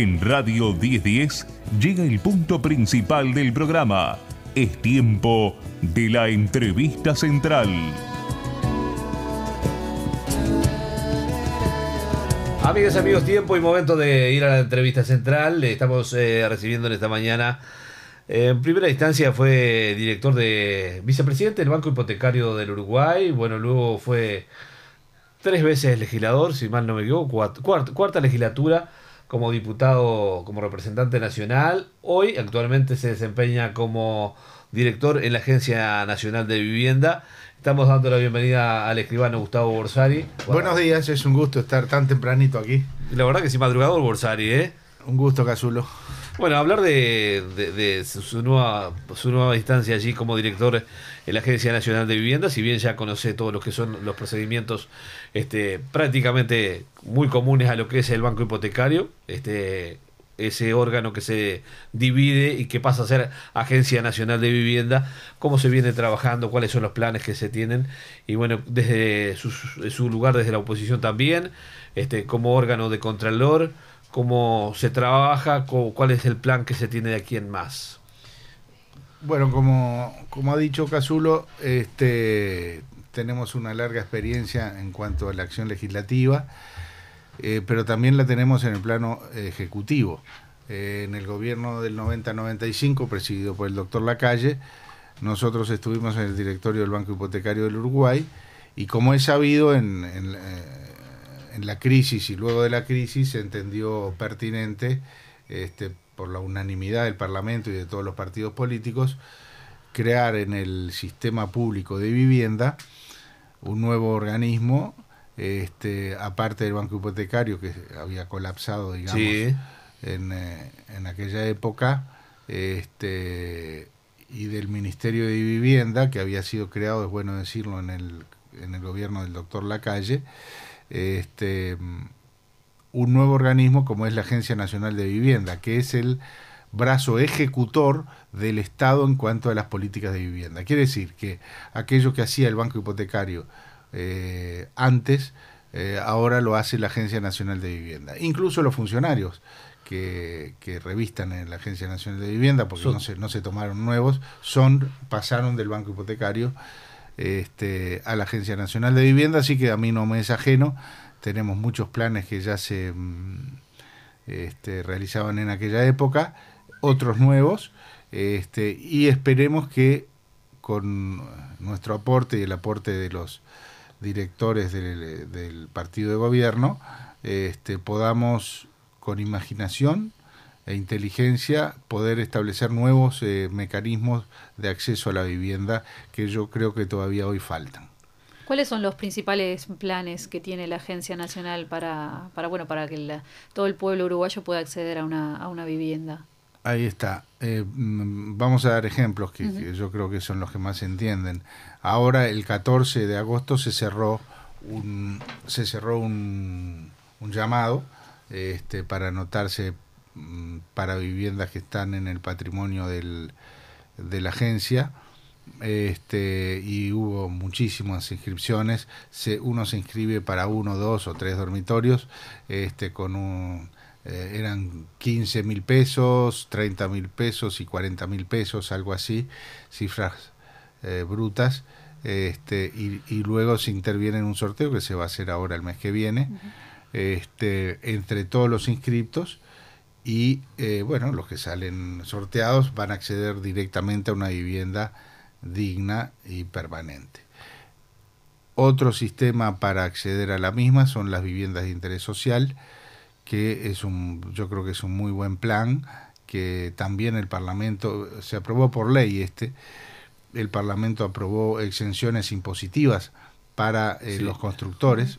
En Radio 1010 llega el punto principal del programa. Es tiempo de la entrevista central. Amigas, amigos, tiempo y momento de ir a la entrevista central. Estamos eh, recibiendo en esta mañana en primera instancia fue director de vicepresidente del Banco Hipotecario del Uruguay, bueno, luego fue tres veces legislador, si mal no me equivoco, cuarta legislatura, como diputado, como representante nacional. Hoy actualmente se desempeña como director en la Agencia Nacional de Vivienda. Estamos dando la bienvenida al escribano Gustavo Borsari. Buenos días, es un gusto estar tan tempranito aquí. La verdad que sí, madrugador Borsari, ¿eh? Un gusto, Casulo. Bueno, hablar de, su, nueva, su nueva instancia allí como director en la Agencia Nacional de Vivienda, si bien ya conoce todos los que son los procedimientos este, prácticamente muy comunes a lo que es el banco hipotecario, este, ese órgano que se divide y que pasa a ser Agencia Nacional de Vivienda, cómo se viene trabajando, cuáles son los planes que se tienen y bueno, desde su, lugar, desde la oposición también, este, como órgano de contralor cómo se trabaja, cuál es el plan que se tiene de aquí en más. Bueno, como, ha dicho Casulo, este, tenemos una larga experiencia en cuanto a la acción legislativa, eh, pero también la tenemos en el plano ejecutivo. Eh, en el gobierno del 90-95, presidido por el doctor Lacalle, nosotros estuvimos en el directorio del Banco Hipotecario del Uruguay y como he sabido en, en, eh, en la crisis y luego de la crisis se entendió pertinente, este, por la unanimidad del Parlamento y de todos los partidos políticos, crear en el sistema público de vivienda un nuevo organismo, este, aparte del Banco Hipotecario que había colapsado, digamos, eh, en, aquella época, este, y del Ministerio de Vivienda, que había sido creado, es bueno decirlo, en el, en el gobierno del doctor Lacalle, este, un nuevo organismo como es la Agencia Nacional de Vivienda, que es el brazo ejecutor del Estado en cuanto a las políticas de vivienda. Quiere decir que aquello que hacía el Banco Hipotecario eh, antes, eh, ahora lo hace la Agencia Nacional de Vivienda. Incluso los funcionarios que, revistan en la Agencia Nacional de Vivienda, porque no, se, no se tomaron nuevos, son pasaron del Banco Hipotecario este, a la Agencia Nacional de Vivienda, así que a mí no me es ajeno. Tenemos muchos planes que ya se mm, este, realizaban en aquella época, otros nuevos, este, y esperemos que con nuestro aporte y el aporte de los directores del, partido de gobierno, este, podamos con imaginación e inteligencia poder establecer nuevos eh, mecanismos de acceso a la vivienda que yo creo que todavía hoy faltan. ¿Cuáles son los principales planes que tiene la Agencia Nacional para, para, bueno, para que todo el pueblo uruguayo pueda acceder a una, vivienda? Ahí está. Eh, mm, vamos a dar ejemplos que, yo creo que son los que más entienden. Ahora, el 14 de agosto, se cerró un, se cerró un, llamado este, para anotarse Mm, para viviendas que están en el patrimonio de la agencia. Este, y hubo muchísimas inscripciones. Se, uno se inscribe para uno, dos o tres dormitorios este, con un, eh, eran 15 mil pesos, 30 mil pesos y 40 mil pesos, algo así, cifras eh, brutas. Este, y, luego se interviene en un sorteo que se va a hacer ahora el mes que viene, este, entre todos los inscriptos, y eh, bueno, los que salen sorteados van a acceder directamente a una vivienda digna y permanente. Otro sistema para acceder a la misma son las viviendas de interés social, que es un, yo creo que es un muy buen plan, que también el Parlamento, se aprobó por ley este, el Parlamento aprobó exenciones impositivas para eh, los constructores,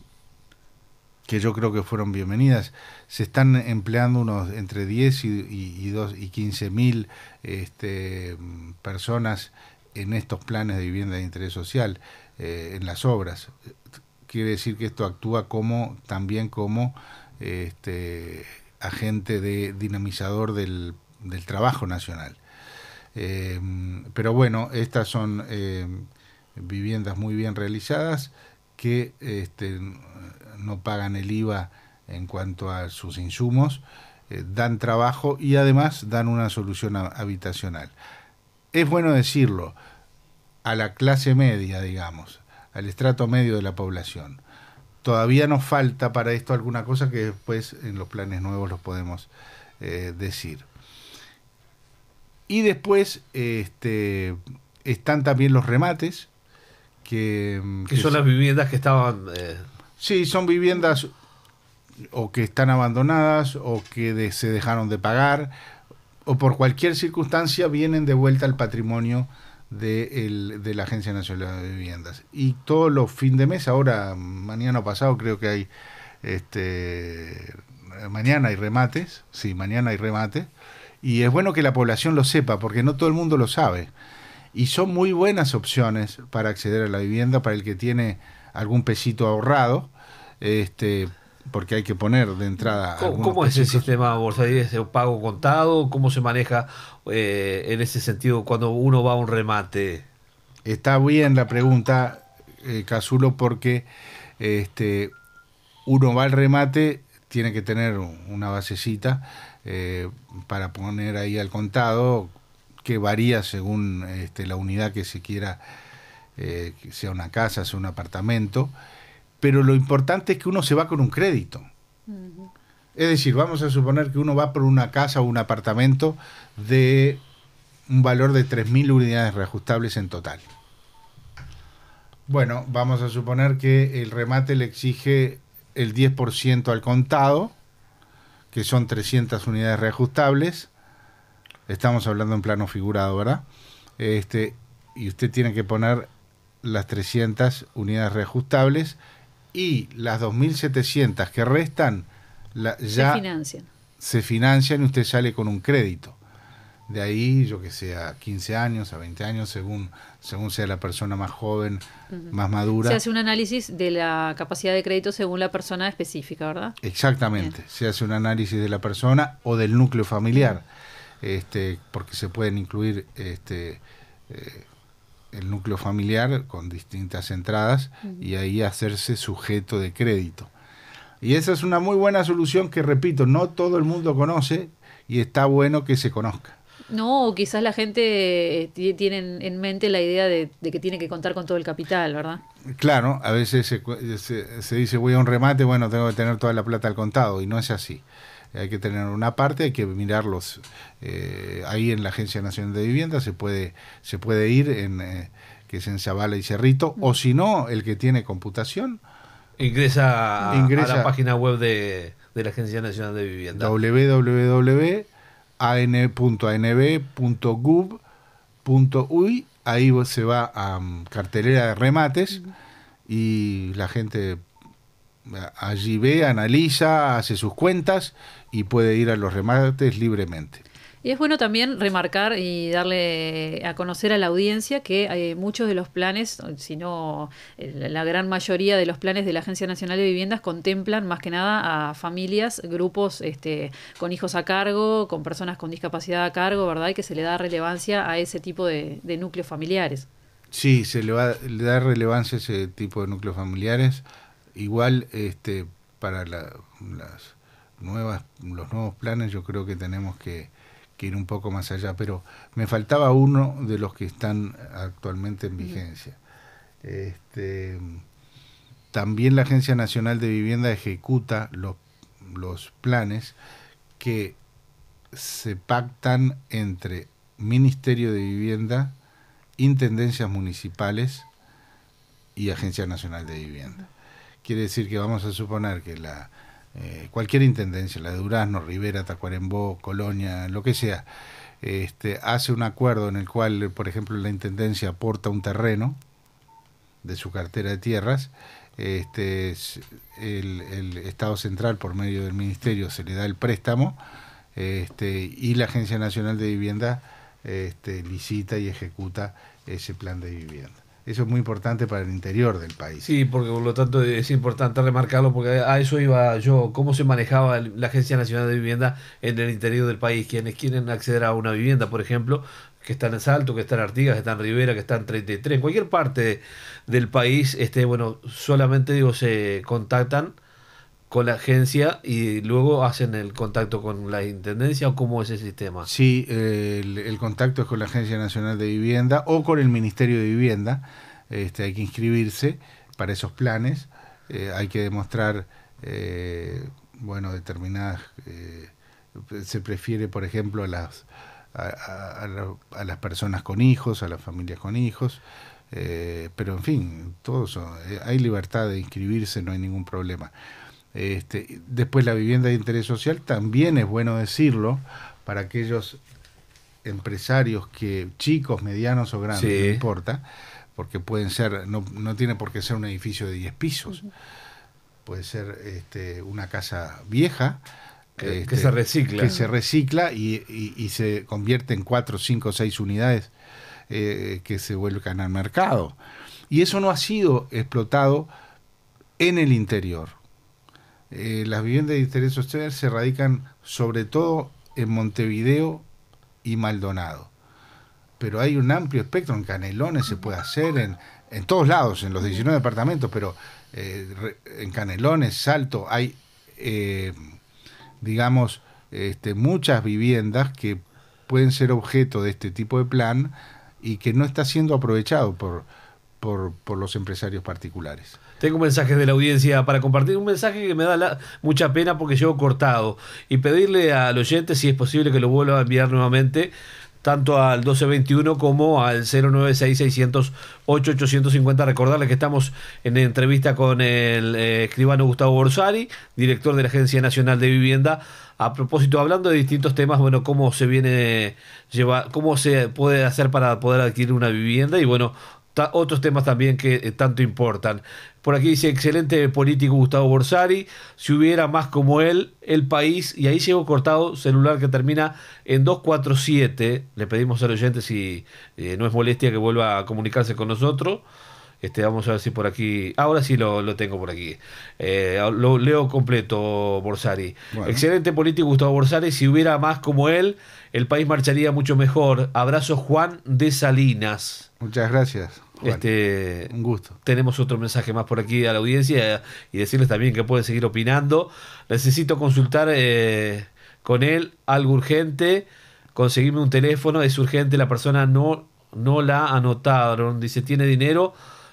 que yo creo que fueron bienvenidas. Se están empleando unos entre 10 y, y, 15 mil este, personas en estos planes de vivienda de interés social, eh, en las obras. Quiere decir que esto actúa como también como este, agente de dinamizador del, trabajo nacional. Em, pero bueno, estas son em, viviendas muy bien realizadas que este, no pagan el IVA en cuanto a sus insumos, eh, dan trabajo y además dan una solución habitacional. Es bueno decirlo a la clase media, digamos, al estrato medio de la población. Todavía nos falta para esto alguna cosa que después en los planes nuevos los podemos eh, decir. Y después este, están también los remates, que, mm, son las viviendas que estaban eh, Sí, son viviendas o que están abandonadas o que se dejaron de pagar o por cualquier circunstancia vienen de vuelta al patrimonio de, la Agencia Nacional de Viviendas. Y todos los fines de mes, ahora, mañana pasado creo que hay, este, mañana hay remates, sí, mañana hay remates, y es bueno que la población lo sepa, porque no todo el mundo lo sabe. Y son muy buenas opciones para acceder a la vivienda para el que tiene algún pesito ahorrado, este, porque hay que poner de entrada. ¿Cómo, es el sistema de ¿Es pago contado? ¿Cómo se maneja eh, en ese sentido cuando uno va a un remate? Está bien la pregunta, eh, Casulo, porque este, uno va al remate, tiene que tener una basecita eh, para poner ahí al contado, que varía según este, la unidad que se quiera eh, sea una casa, sea un apartamento, pero lo importante es que uno se va con un crédito. Es decir, vamos a suponer que uno va por una casa o un apartamento de un valor de 3.000 unidades reajustables en total. Bueno, vamos a suponer que el remate le exige el 10% al contado, que son 300 unidades reajustables. Estamos hablando en plano figurado, ¿verdad? Este, y usted tiene que poner las 300 unidades reajustables y las 2.700 que restan ya se financian. se financian y usted sale con un crédito. De ahí, yo que sé, 15 años, a 20 años, según, según sea la persona más joven, más madura. Se hace un análisis de la capacidad de crédito según la persona específica, ¿verdad? Exactamente, se hace un análisis de la persona o del núcleo familiar, este, porque se pueden incluir este, eh, núcleo familiar con distintas entradas y ahí hacerse sujeto de crédito. Y esa es una muy buena solución que, repito, no todo el mundo conoce y está bueno que se conozca. No, quizás la gente eh, tiene en mente la idea de, que tiene que contar con todo el capital, ¿verdad? Claro, a veces se, dice voy a un remate, bueno, tengo que tener toda la plata al contado y no es así. Hay que tener una parte, hay que mirarlos. Eh, ahí en la Agencia Nacional de Vivienda se puede, se puede ir en... Eh, que es en Zavala y Cerrito, o si no, el que tiene computación. Ingresa, a la página web de, la Agencia Nacional de Vivienda. www.anb.gov.uy Ahí se va a mm, cartelera de remates y la gente allí ve, analiza, hace sus cuentas y puede ir a los remates libremente. Y es bueno también remarcar y darle a conocer a la audiencia que eh, muchos de los planes, si no eh, la gran mayoría de los planes de la Agencia Nacional de Viviendas contemplan más que nada a familias, grupos este, con hijos a cargo, con personas con discapacidad a cargo, ¿verdad? Y que se le da relevancia a ese tipo de, núcleos familiares. Sí, se le, va, da relevancia a ese tipo de núcleos familiares. Igual este, para las nuevas, los nuevos planes yo creo que tenemos que ir un poco más allá, pero me faltaba uno de los que están actualmente en vigencia. Este, también la Agencia Nacional de Vivienda ejecuta los planes que se pactan entre Ministerio de Vivienda, Intendencias Municipales y Agencia Nacional de Vivienda. Quiere decir que vamos a suponer que la eh, cualquier intendencia, la de Durazno, Rivera, Tacuarembó, Colonia, lo que sea, este, hace un acuerdo en el cual, por ejemplo, la intendencia aporta un terreno de su cartera de tierras, este, el, Estado central por medio del Ministerio se le da el préstamo este, y la Agencia Nacional de Vivienda este, licita y ejecuta ese plan de vivienda. Eso es muy importante para el interior del país. Sí, porque por lo tanto es importante remarcarlo, porque a eso iba yo, cómo se manejaba la Agencia Nacional de Vivienda en el interior del país. Quienes quieren acceder a una vivienda, por ejemplo, que están en Salto, que están en Artigas, que están en Rivera, que están en 33, en cualquier parte del país, este, bueno, solamente digo, se contactan con la agencia y luego hacen el contacto con la intendencia o cómo es el sistema? Sí, el, contacto es con la Agencia Nacional de Vivienda o con el Ministerio de Vivienda. Este, hay que inscribirse para esos planes, eh, hay que demostrar, eh, bueno, determinadas. Eh, se prefiere, por ejemplo, a las, a, las personas con hijos, a las familias con hijos. pero en fin, todos hay libertad de inscribirse, no hay ningún problema. Este, después la vivienda de interés social, también es bueno decirlo, para aquellos empresarios que, chicos, medianos o grandes, no importa, porque pueden ser, no, no, tiene por qué ser un edificio de 10 pisos, puede ser este, una casa vieja. Que, este, se recicla. Que se recicla y, se convierte en 4, 5, 6 unidades eh, que se vuelcan al mercado. Y eso no ha sido explotado en el interior eh, las viviendas de interés social se radican sobre todo en Montevideo y Maldonado. Pero hay un amplio espectro, en Canelones se puede hacer, en, en todos lados, en los 19 departamentos, pero eh, en Canelones, Salto, hay, eh, digamos, este, muchas viviendas que pueden ser objeto de este tipo de plan y que no está siendo aprovechado por, por los empresarios particulares. Tengo mensajes de la audiencia para compartir. Un mensaje que me da mucha pena porque llevo cortado. Y pedirle al oyente si es posible que lo vuelva a enviar nuevamente tanto al 1221 como al 096 608 850 Recordarles que estamos en entrevista con el eh, escribano Gustavo Borsari, director de la Agencia Nacional de Vivienda. A propósito, hablando de distintos temas, bueno, cómo se viene llevar, cómo se puede hacer para poder adquirir una vivienda y bueno, otros temas también que eh, tanto importan. Por aquí dice, excelente político Gustavo Borsari, si hubiera más como él, el país, y ahí llegó cortado celular que termina en 247, le pedimos al oyente si eh, no es molestia que vuelva a comunicarse con nosotros. Este, vamos a ver si por aquí. Ahora sí lo, tengo por aquí. Eh, lo leo completo, Borsari. Excelente político Gustavo Borsari. Si hubiera más como él, el país marcharía mucho mejor. Abrazo, Juan de Salinas. Muchas gracias. Este, un gusto. Tenemos otro mensaje más por aquí a la audiencia y decirles también que pueden seguir opinando. Necesito consultar eh, con él algo urgente. Conseguirme un teléfono, es urgente, la persona no, no la anotaron. Dice, tiene dinero,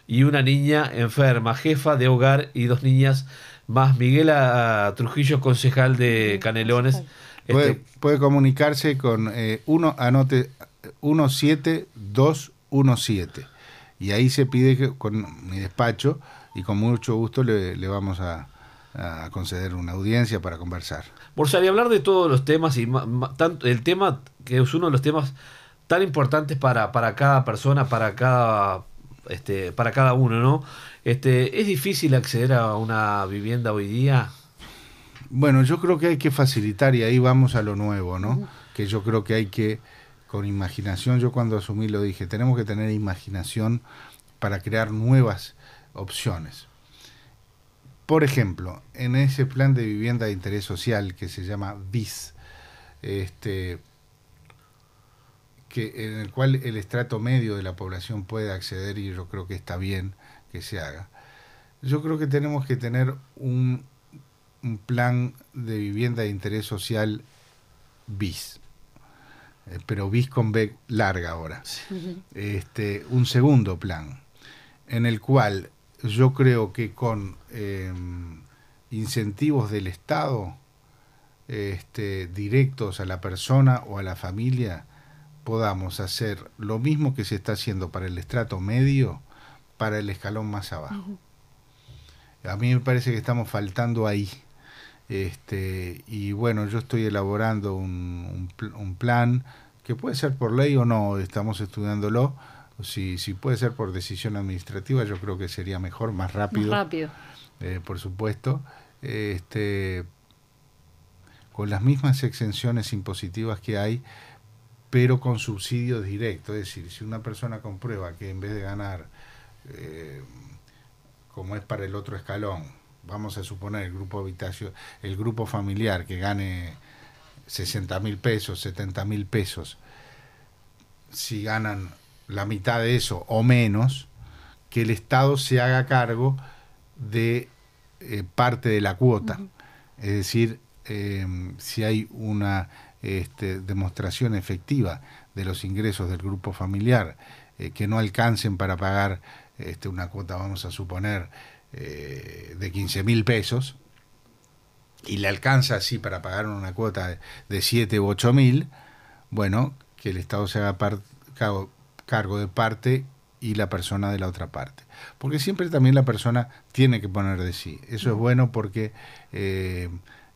y una niña enferma, jefa de hogar y dos niñas más. Miguel a Trujillo, concejal de Canelones. Puede, este, puede comunicarse con eh, uno, anote 17217 y ahí se pide con mi despacho y con mucho gusto le, vamos a, conceder una audiencia para conversar. por y hablar de todos los temas, y tanto, el tema que es uno de los temas tan importantes para, para cada persona, para cada este, para cada uno, ¿no? Este, ¿Es difícil acceder a una vivienda hoy día? Bueno, yo creo que hay que facilitar y ahí vamos a lo nuevo, ¿no? Que yo creo que hay que, con imaginación, yo cuando asumí lo dije, tenemos que tener imaginación para crear nuevas opciones. Por ejemplo, en ese plan de vivienda de interés social que se llama BIS, este, que, en el cual el estrato medio de la población puede acceder y yo creo que está bien que se haga. Yo creo que tenemos que tener un, un plan de vivienda de interés social bis, eh, pero bis con B larga ahora. Este, un segundo plan en el cual yo creo que con em, incentivos del Estado este, directos a la persona o a la familia, podamos hacer lo mismo que se está haciendo para el estrato medio, para el escalón más abajo. A mí me parece que estamos faltando ahí. Este, y bueno, yo estoy elaborando un, plan que puede ser por ley o no, estamos estudiándolo. Si, si puede ser por decisión administrativa, yo creo que sería mejor, más rápido. Más rápido. Eh, por supuesto. Este, con las mismas exenciones impositivas que hay pero con subsidio directo, Es decir, si una persona comprueba que en vez de ganar, eh, como es para el otro escalón, vamos a suponer el grupo habitación, el grupo familiar que gane 60 mil pesos, 70 mil pesos, si ganan la mitad de eso o menos, que el Estado se haga cargo de eh, parte de la cuota. Es decir, Em, si hay una este, demostración efectiva de los ingresos del grupo familiar eh, que no alcancen para pagar este, una cuota, vamos a suponer, eh, de 15 mil pesos, y le alcanza así para pagar una cuota de 7 u 8 mil, bueno, que el Estado se haga cargo, de parte y la persona de la otra parte. Porque siempre también la persona tiene que poner de sí. Eso es bueno porque eh,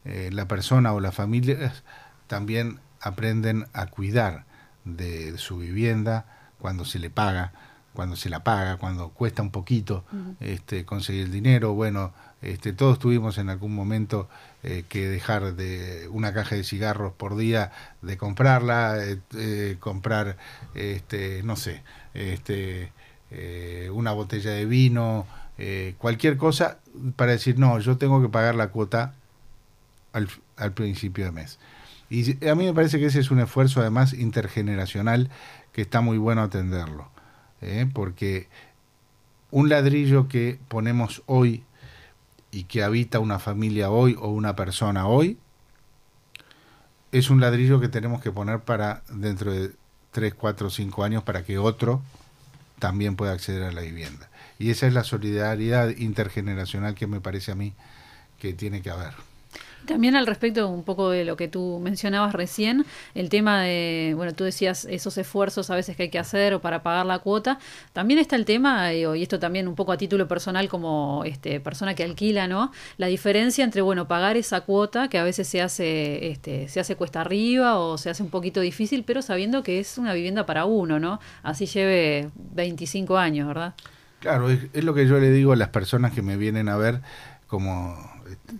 eh, la persona o las familias también aprenden a cuidar de su vivienda cuando se le paga, cuando se la paga, cuando cuesta un poquito este, conseguir el dinero. Bueno, este, todos tuvimos en algún momento eh, que dejar de una caja de cigarros por día de comprarla, eh, comprar, este, no sé, este, una botella de vino, cualquier cosa para decir, no, yo tengo que pagar la cuota al, principio de mes. Y a mí me parece que ese es un esfuerzo además intergeneracional que está muy bueno atenderlo, ¿eh? porque un ladrillo que ponemos hoy y que habita una familia hoy o una persona hoy, es un ladrillo que tenemos que poner para dentro de 3, 4, 5 años para que otro también pueda acceder a la vivienda. Y esa es la solidaridad intergeneracional que me parece a mí que tiene que haber. También al respecto un poco de lo que tú mencionabas recién, el tema de, bueno, tú decías esos esfuerzos a veces que hay que hacer o para pagar la cuota, también está el tema, y esto también un poco a título personal como este, persona que alquila, ¿no? La diferencia entre, bueno, pagar esa cuota que a veces se hace, este, se hace cuesta arriba o se hace un poquito difícil, pero sabiendo que es una vivienda para uno, ¿no? Así lleve 25 años, ¿verdad? Claro, es, es lo que yo le digo a las personas que me vienen a ver como este,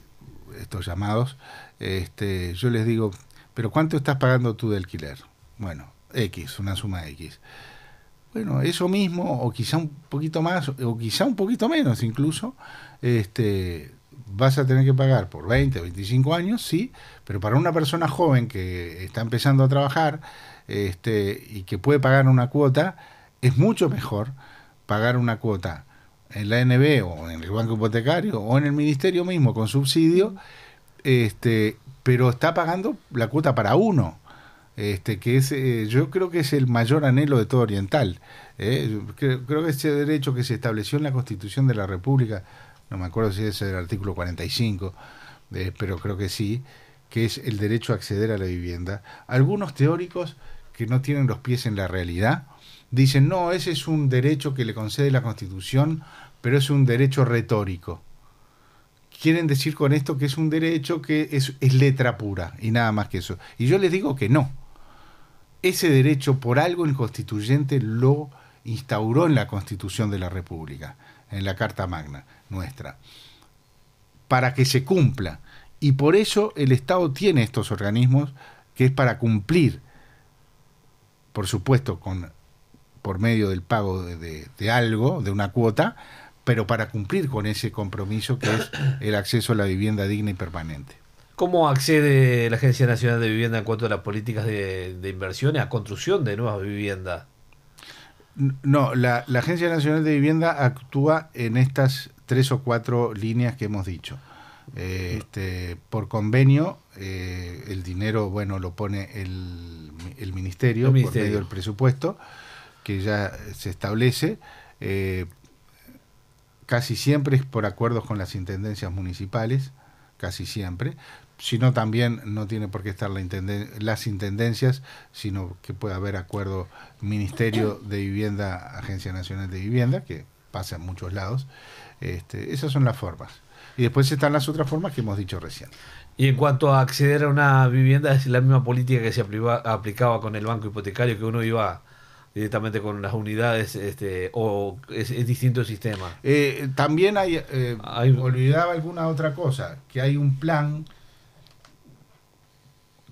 estos llamados, este, yo les digo, pero ¿cuánto estás pagando tú de alquiler? Bueno, X, una suma X. Bueno, eso mismo, o quizá un poquito más, o quizá un poquito menos incluso, este, vas a tener que pagar por 20, 25 años, sí, pero para una persona joven que está empezando a trabajar este, y que puede pagar una cuota, es mucho mejor pagar una cuota en la NB o en el banco hipotecario o en el ministerio mismo con subsidio, este, pero está pagando la cuota para uno. Este, que es, eh, yo creo que es el mayor anhelo de todo oriental. ¿eh? Creo, que ese derecho que se estableció en la Constitución de la República, no me acuerdo si es el artículo 45, eh, pero creo que sí, que es el derecho a acceder a la vivienda. Algunos teóricos que no tienen los pies en la realidad, dicen, no, ese es un derecho que le concede la Constitución, pero es un derecho retórico. Quieren decir con esto que es un derecho que es, letra pura y nada más que eso. Y yo les digo que no. Ese derecho por algo inconstituyente lo instauró en la Constitución de la República, en la Carta Magna nuestra, para que se cumpla. Y por eso el Estado tiene estos organismos que es para cumplir, por supuesto, con por medio del pago de, algo, de una cuota, pero para cumplir con ese compromiso que es el acceso a la vivienda digna y permanente. ¿Cómo accede la Agencia Nacional de Vivienda en cuanto a las políticas de, de inversiones a construcción de nuevas viviendas? No, la, Agencia Nacional de Vivienda actúa en estas tres o cuatro líneas que hemos dicho. Eh, este, por convenio, eh, el dinero, bueno, lo pone el, el, ministerio, por medio del presupuesto que ya se establece, eh, casi siempre es por acuerdos con las intendencias municipales, casi siempre, sino también no tiene por qué estar la las intendencias, sino que puede haber acuerdo Ministerio de Vivienda, Agencia Nacional de Vivienda, que pasa en muchos lados. Este, esas son las formas. Y después están las otras formas que hemos dicho recién. Y en cuanto a acceder a una vivienda, es la misma política que se aplicaba con el banco hipotecario, que uno iba directamente con las unidades este, o es, distinto el sistema. Eh, también hay, eh, olvidaba alguna otra cosa, que hay un plan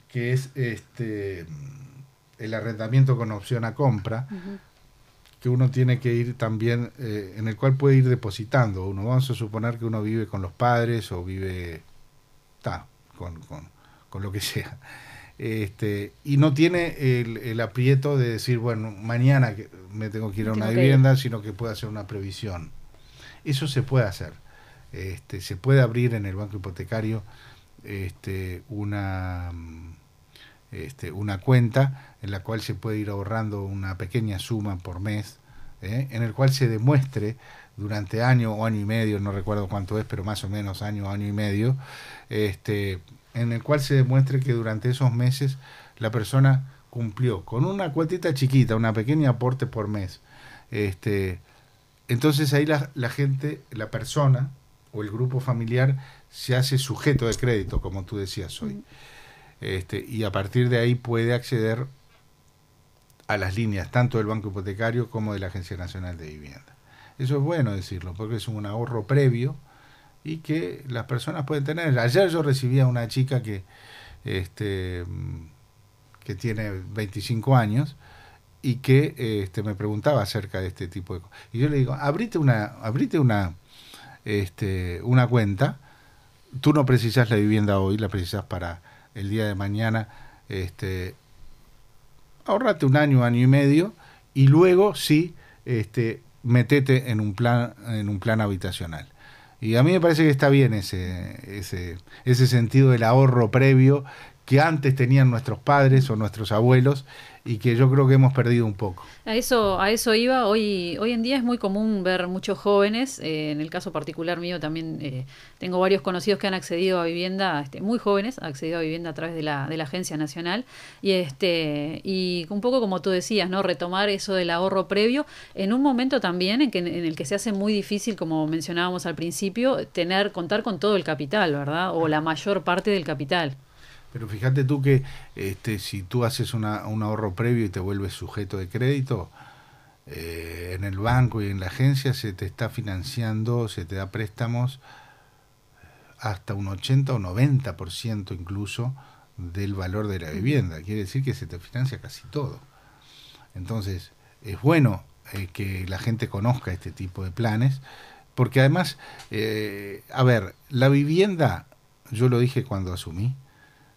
que es este el arrendamiento con opción a compra, que uno tiene que ir también, eh, en el cual puede ir depositando uno. Vamos a suponer que uno vive con los padres o vive con, con, con lo que sea este, y no tiene el, aprieto de decir, bueno, mañana me tengo que ir a una vivienda, sino que puede hacer una previsión. Eso se puede hacer. Este, se puede abrir en el banco hipotecario este, una, este, una cuenta en la cual se puede ir ahorrando una pequeña suma por mes, ¿eh? en el cual se demuestre durante año o año y medio, no recuerdo cuánto es, pero más o menos año, o año y medio, este, en el cual se demuestre que durante esos meses la persona cumplió con una cuotita chiquita, una pequeña aporte por mes. Este, entonces ahí la, gente, la persona o el grupo familiar se hace sujeto de crédito, como tú decías hoy. Este, y a partir de ahí puede acceder a las líneas tanto del Banco Hipotecario como de la Agencia Nacional de Vivienda. Eso es bueno decirlo, porque es un ahorro previo y que las personas pueden tener. Ayer yo recibía una chica que, este, que tiene 25 años y que este, me preguntaba acerca de este tipo de cosas. Y yo le digo, abrite una, abrite una, este, una cuenta, tú no precisas la vivienda hoy, la precisas para el día de mañana, este, ahorrate un año, año y medio, y luego sí, este, metete en un plan, en un plan habitacional. Y a mí me parece que está bien ese, ese, ese sentido del ahorro previo que antes tenían nuestros padres o nuestros abuelos y que yo creo que hemos perdido un poco. A eso, a eso iba. Hoy, hoy en día es muy común ver muchos jóvenes, eh, en el caso particular mío también eh, tengo varios conocidos que han accedido a vivienda, este, muy jóvenes, han accedido a vivienda a través de la, de la Agencia Nacional. Y, este, y un poco como tú decías, ¿no? retomar eso del ahorro previo en un momento también en, que, en el que se hace muy difícil, como mencionábamos al principio, tener, contar con todo el capital, ¿verdad? O la mayor parte del capital. Pero fíjate tú que este, si tú haces una, un ahorro previo y te vuelves sujeto de crédito, eh, en el banco y en la agencia se te está financiando, se te da préstamos eh, hasta un 80 o 90% incluso del valor de la vivienda. Quiere decir que se te financia casi todo. Entonces, es bueno eh, que la gente conozca este tipo de planes, porque además, a ver, la vivienda, yo lo dije cuando asumí,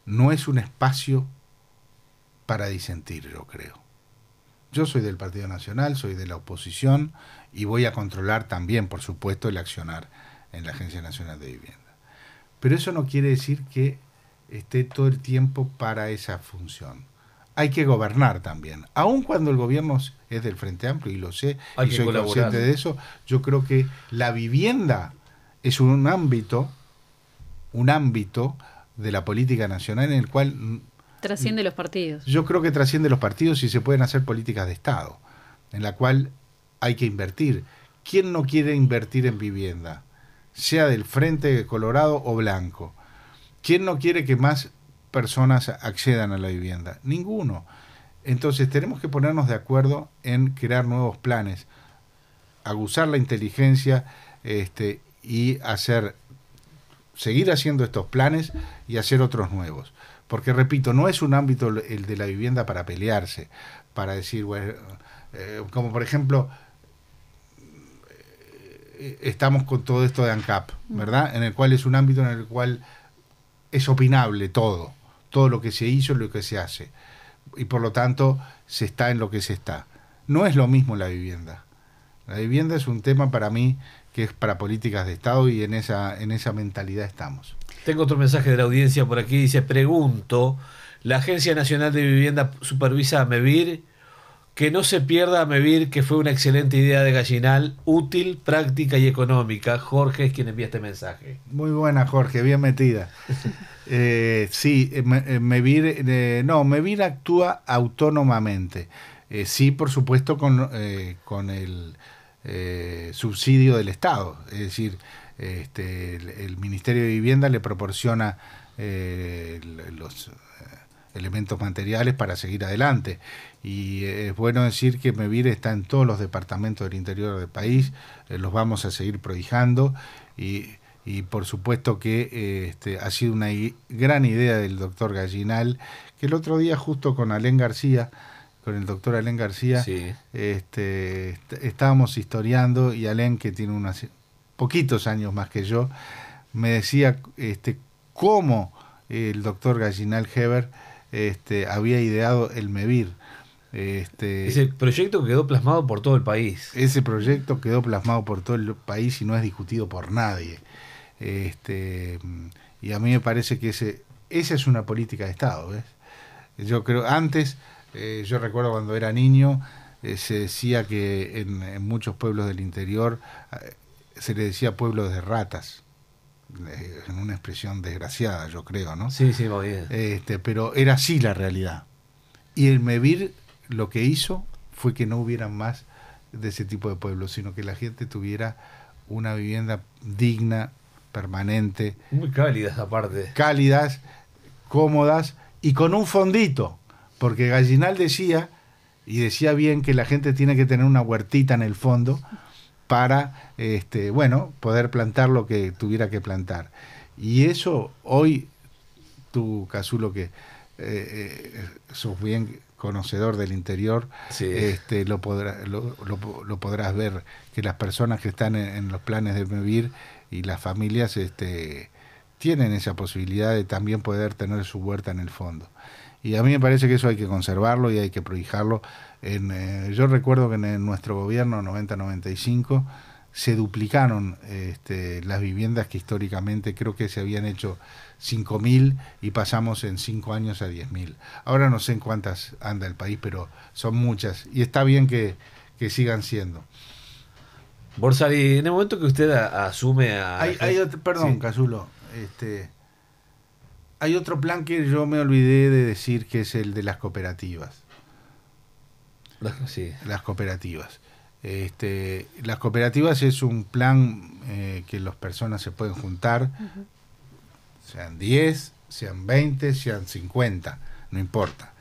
no es un espacio para disentir, yo creo. Yo soy del Partido Nacional, soy de la oposición y voy a controlar también, por supuesto, el accionar en la Agencia Nacional de Vivienda. Pero eso no quiere decir que esté todo el tiempo para esa función. Hay que gobernar también. Aun cuando el gobierno es del Frente Amplio, y lo sé, y soy consciente de eso, yo creo que la vivienda es un ámbito, un ámbito de la política nacional en el cual... Trasciende los partidos. Yo creo que trasciende los partidos y se pueden hacer políticas de Estado, en la cual hay que invertir. ¿Quién no quiere invertir en vivienda? Sea del Frente Colorado o Blanco. ¿Quién no quiere que más personas accedan a la vivienda? Ninguno. Entonces tenemos que ponernos de acuerdo en crear nuevos planes, aguzar la inteligencia este, y hacer seguir haciendo estos planes y hacer otros nuevos. Porque, repito, no es un ámbito el de la vivienda para pelearse, para decir, bueno, eh, como por ejemplo, eh, estamos con todo esto de ANCAP, mm. ¿verdad? En el cual es un ámbito en el cual es opinable todo, todo lo que se hizo, lo que se hace. Y por lo tanto, se está en lo que se está. No es lo mismo la vivienda. La vivienda es un tema para mí que es para políticas de Estado y en esa, en esa mentalidad estamos. Tengo otro mensaje de la audiencia por aquí, dice, pregunto, la Agencia Nacional de Vivienda supervisa a Mevir, que no se pierda a Mevir, que fue una excelente idea de Gallinal, útil, práctica y económica. Jorge es quien envía este mensaje. Muy buena, Jorge, bien metida. Eh, sí, eh, eh, Mevir, no, Mevir actúa autónomamente. sí, por supuesto, con, con el eh, subsidio del Estado. Es decir, este, el, Ministerio de Vivienda le proporciona eh, los eh, elementos materiales para seguir adelante. Y es bueno decir que Mevire está en todos los departamentos del interior del país, los vamos a seguir prohijando y, por supuesto que este, ha sido una gran idea del doctor Gallinal, que el otro día justo con Alén García, con el doctor Alén García. Este, estábamos historiando y Alén, que tiene unos poquitos años más que yo, me decía este, cómo el doctor Gallinal Heber este, había ideado el MEVIR. Este, ese proyecto quedó plasmado por todo el país. Ese proyecto quedó plasmado por todo el país y no es discutido por nadie. Este, y a mí me parece que ese, esa es una política de Estado. Yo creo, antes eh, yo recuerdo cuando era niño, eh, se decía que en, muchos pueblos del interior eh, se le decía pueblos de ratas. En una expresión desgraciada, yo creo, ¿no? Sí, sí, muy bien. Este, pero era así la realidad. Y el Mevir lo que hizo fue que no hubieran más de ese tipo de pueblos, sino que la gente tuviera una vivienda digna, permanente. Muy cálidas aparte. Cálidas, cómodas y con un fondito porque Gallinal decía, y decía bien, que la gente tiene que tener una huertita en el fondo para, este, bueno, poder plantar lo que tuviera que plantar. Y eso hoy, tú, Cazulo, que eh, eh, sos bien conocedor del interior, este, lo, podrá, lo, podrás ver, que las personas que están en, en los planes de vivir y las familias este, tienen esa posibilidad de también poder tener su huerta en el fondo. Y a mí me parece que eso hay que conservarlo y hay que prohijarlo. En, eh, yo recuerdo que en, nuestro gobierno 90-95 se duplicaron este, las viviendas que históricamente creo que se habían hecho 5.000 y pasamos en 5 años a 10.000. Ahora no sé en cuántas anda el país, pero son muchas y está bien que, sigan siendo. Borsari, en el momento que usted asume a... Hay, perdón, Casulo. Este, hay otro plan que yo me olvidé de decir que es el de las cooperativas. Sí. Las cooperativas. Este, las cooperativas es un plan eh, que las personas se pueden juntar, sean 10, sean 20, sean 50, no importa.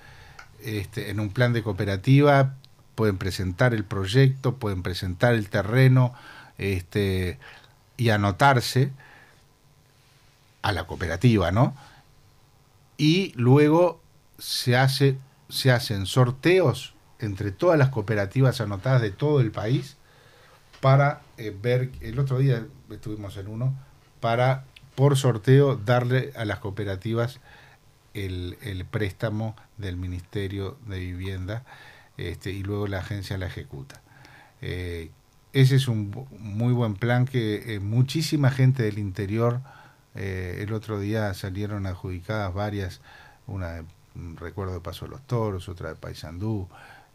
Este, en un plan de cooperativa pueden presentar el proyecto, pueden presentar el terreno este, y anotarse a la cooperativa, ¿no? y luego se, hace, se hacen sorteos entre todas las cooperativas anotadas de todo el país para eh, ver, el otro día estuvimos en uno, para por sorteo darle a las cooperativas el, préstamo del Ministerio de Vivienda este, y luego la agencia la ejecuta. Eh, ese es un muy buen plan que eh, muchísima gente del interior eh, el otro día salieron adjudicadas varias, una de mm, recuerdo de Paso de los Toros, otra de Paysandú,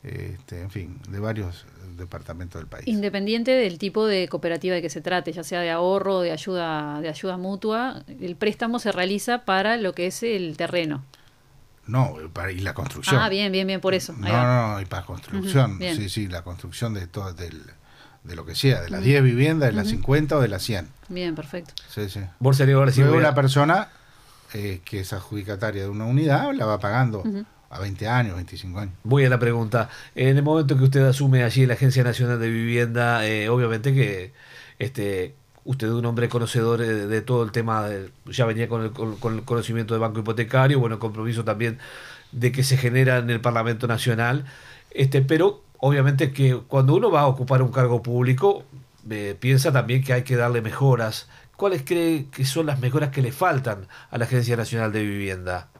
este, en fin, de varios departamentos del país. Independiente del tipo de cooperativa de que se trate, ya sea de ahorro, de ayuda, de ayuda mutua, el préstamo se realiza para lo que es el terreno. No, eh, para, y la construcción. Ah, bien, bien, bien, por eso. No, no, y para construcción, sí, sí, la construcción de todo, del, de lo que sea, de las 10 viviendas, de las 50 o de las 100. Bien, perfecto. Sí, sí. Bolsa ahora una persona eh, que es adjudicataria de una unidad la va pagando a 20 años, 25 años. Voy a la pregunta. En el momento que usted asume allí la Agencia Nacional de Vivienda, eh, obviamente que este usted es un hombre conocedor eh, de, todo el tema, ya venía con el, con, conocimiento del banco hipotecario, bueno, compromiso también de que se genera en el Parlamento Nacional, este pero obviamente que cuando uno va a ocupar un cargo público, eh, piensa también que hay que darle mejoras. ¿Cuáles cree que son las mejoras que le faltan a la Agencia Nacional de Vivienda?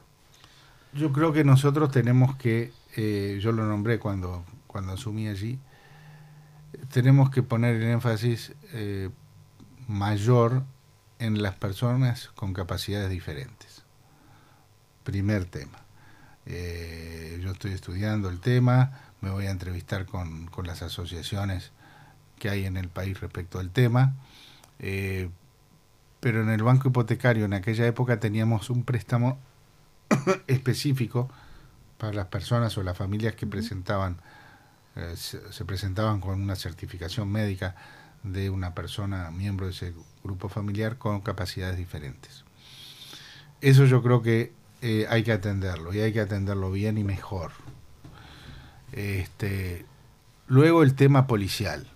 Yo creo que nosotros tenemos que, eh, yo lo nombré cuando, cuando asumí allí, tenemos que poner el énfasis eh, mayor en las personas con capacidades diferentes. Primer tema. yo estoy estudiando el tema, me voy a entrevistar con, las asociaciones que hay en el país respecto al tema. Eh, pero en el banco hipotecario en aquella época teníamos un préstamo específico para las personas o las familias que presentaban eh, se, presentaban con una certificación médica de una persona miembro de ese grupo familiar con capacidades diferentes. Eso yo creo que eh, hay que atenderlo y hay que atenderlo bien y mejor. Este, luego el tema policial.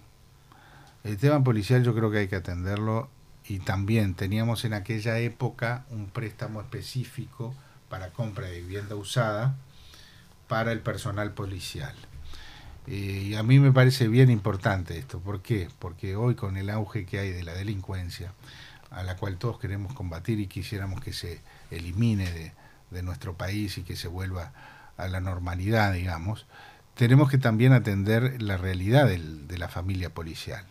El tema policial yo creo que hay que atenderlo y también teníamos en aquella época un préstamo específico para compra de vivienda usada para el personal policial. Eh, y a mí me parece bien importante esto. ¿Por qué? Porque hoy con el auge que hay de la delincuencia, a la cual todos queremos combatir y quisiéramos que se elimine de nuestro país y que se vuelva a la normalidad, digamos, tenemos que también atender la realidad de la familia policial.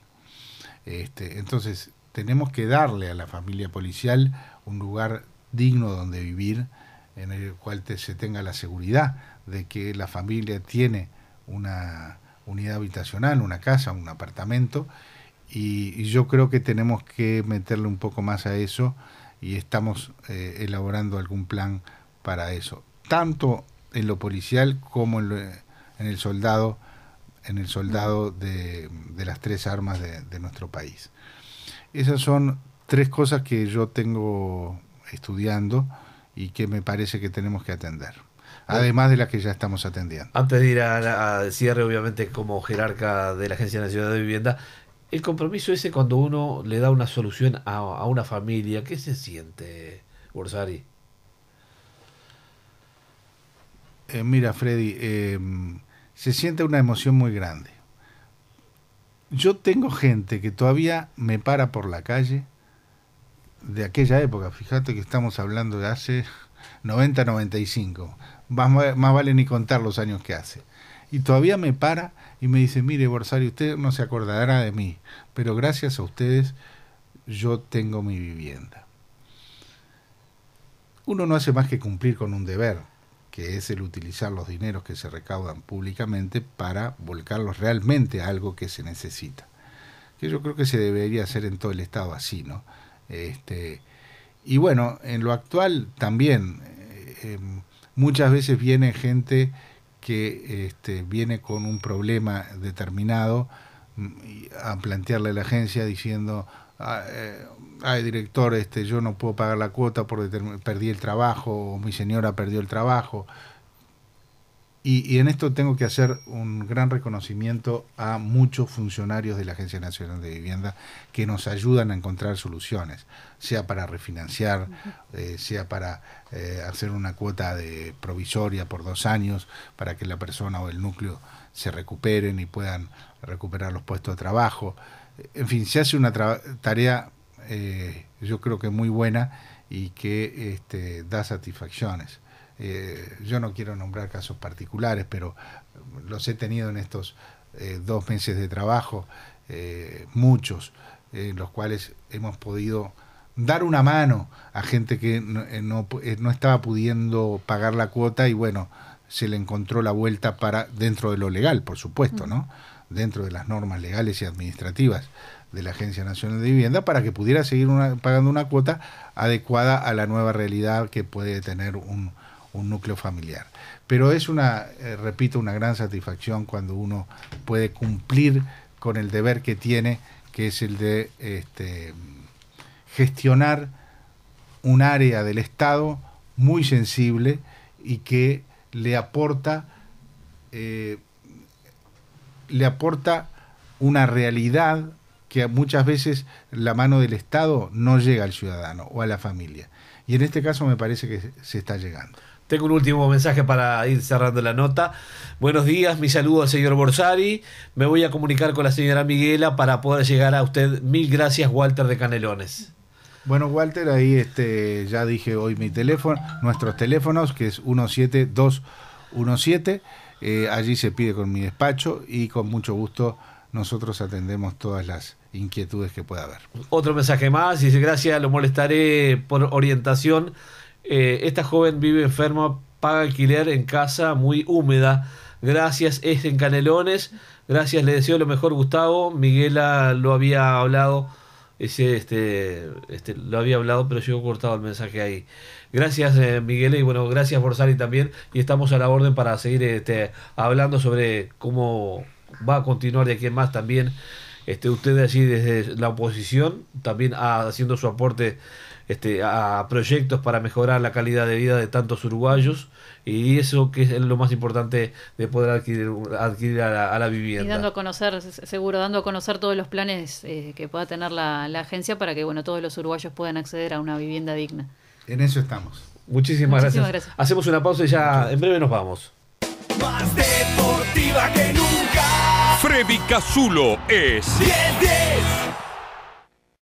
Este, entonces, tenemos que darle a la familia policial un lugar digno donde vivir, en el cual se tenga la seguridad de que la familia tiene una unidad habitacional, una casa, un apartamento, y, yo creo que tenemos que meterle un poco más a eso y estamos eh, elaborando algún plan para eso, tanto en lo policial como en lo en el soldado, en el soldado de, las tres armas de, nuestro país. Esas son tres cosas que yo tengo estudiando y que me parece que tenemos que atender. Además de las que ya estamos atendiendo. Antes de ir al cierre, obviamente, como jerarca de la Agencia Nacional de Vivienda, el compromiso ese cuando uno le da una solución a, una familia, ¿qué se siente, Borsari? Eh, mira, Freddy, em, se siente una emoción muy grande. Yo tengo gente que todavía me para por la calle de aquella época, fíjate que estamos hablando de hace 90, 95, más, vale ni contar los años que hace. Y todavía me para y me dice, mire Borsario, usted no se acordará de mí, pero gracias a ustedes yo tengo mi vivienda. Uno no hace más que cumplir con un deber, que es el utilizar los dineros que se recaudan públicamente para volcarlos realmente a algo que se necesita. Que yo creo que se debería hacer en todo el Estado así, ¿no? Este, y bueno, en lo actual también eh, em, muchas veces viene gente que este, viene con un problema determinado mm, a plantearle a la agencia diciendo, Ah, eh, ay director, este, yo no puedo pagar la cuota porque perdí el trabajo, o mi señora perdió el trabajo. Y, en esto tengo que hacer un gran reconocimiento a muchos funcionarios de la Agencia Nacional de Vivienda que nos ayudan a encontrar soluciones, sea para refinanciar, eh, sea para eh, hacer una cuota de provisoria por dos años para que la persona o el núcleo se recuperen y puedan recuperar los puestos de trabajo en fin, se hace una tarea eh, yo creo que muy buena y que este, da satisfacciones. Eh, yo no quiero nombrar casos particulares, pero los he tenido en estos eh, dos meses de trabajo, muchos, en los cuales hemos podido dar una mano a gente que no, estaba pudiendo pagar la cuota y bueno, se le encontró la vuelta para dentro de lo legal, por supuesto, ¿no? dentro de las normas legales y administrativas de la Agencia Nacional de Vivienda para que pudiera seguir pagando una cuota adecuada a la nueva realidad que puede tener un, núcleo familiar. Pero es una, eh, repito, una gran satisfacción cuando uno puede cumplir con el deber que tiene, que es el de este, gestionar un área del Estado muy sensible y que le aporta eh, le aporta una realidad que muchas veces la mano del Estado no llega al ciudadano o a la familia. Y en este caso me parece que se está llegando. Tengo un último mensaje para ir cerrando la nota. Buenos días, mi saludo al señor Borsari. Me voy a comunicar con la señora Miguela para poder llegar a usted. Mil gracias, Walter de Canelones. Bueno, Walter, ahí este, ya dije hoy mi teléfono, nuestros teléfonos, que es 17217 eh, allí se pide con mi despacho y con mucho gusto nosotros atendemos todas las inquietudes que pueda haber. Otro mensaje más, dice gracias, lo molestaré por orientación. Eh, esta joven vive enferma, paga alquiler en casa muy húmeda. Gracias, es en Canelones. Gracias, le deseo lo mejor, Gustavo. Miguela lo había hablado. Ese, este, este, lo había hablado, pero he cortado el mensaje ahí. Gracias, eh, Miguel, y bueno, gracias, Borsari, también. Y estamos a la orden para seguir este, hablando sobre cómo va a continuar de aquí más también. Este, usted allí desde la oposición también haciendo su aporte este, a proyectos para mejorar la calidad de vida de tantos uruguayos y eso que es lo más importante de poder adquirir, adquirir a, la, vivienda. Y dando a conocer, seguro, dando a conocer todos los planes eh, que pueda tener la, la agencia para que bueno todos los uruguayos puedan acceder a una vivienda digna. En eso estamos. Muchísimas, gracias. Hacemos una pausa y ya en breve nos vamos. Más deportiva que nunca. Freddy Cazulo es 10, 10.